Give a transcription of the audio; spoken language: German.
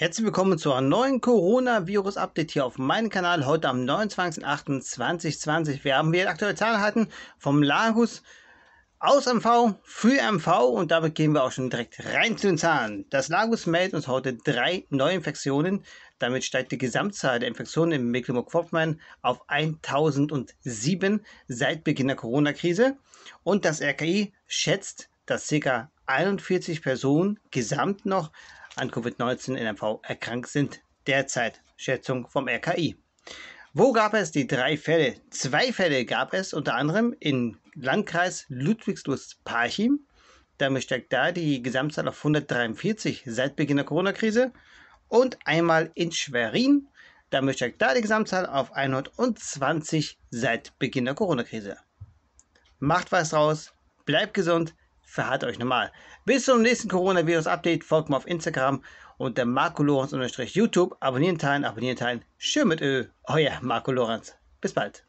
Herzlich willkommen zu einem neuen Coronavirus-Update hier auf meinem Kanal. Heute am 29.08.2020. Wir haben hier aktuelle Zahlen erhalten vom Lagus aus MV für MV und damit gehen wir auch schon direkt rein zu den Zahlen. Das Lagus meldet uns heute drei Neuinfektionen. Damit steigt die Gesamtzahl der Infektionen in Mecklenburg-Vorpommern auf 1007 seit Beginn der Corona-Krise. Und das RKI schätzt, dass ca. 41 Personen gesamt noch an Covid-19 in MV erkrankt sind derzeit. Schätzung vom RKI. Wo gab es die drei Fälle? Zwei Fälle gab es unter anderem im Landkreis Ludwigslust-Parchim. Damit steigt da die Gesamtzahl auf 143 seit Beginn der Corona-Krise. Und einmal in Schwerin. Damit steigt da die Gesamtzahl auf 120 seit Beginn der Corona-Krise. Macht was draus, bleibt gesund, verhaltet euch nochmal. Bis zum nächsten Coronavirus-Update. Folgt mir auf Instagram unter Marco Lorenz-YouTube. Abonnieren, teilen, abonnieren, teilen. Schön mit Ö. Euer Marco Lorenz. Bis bald.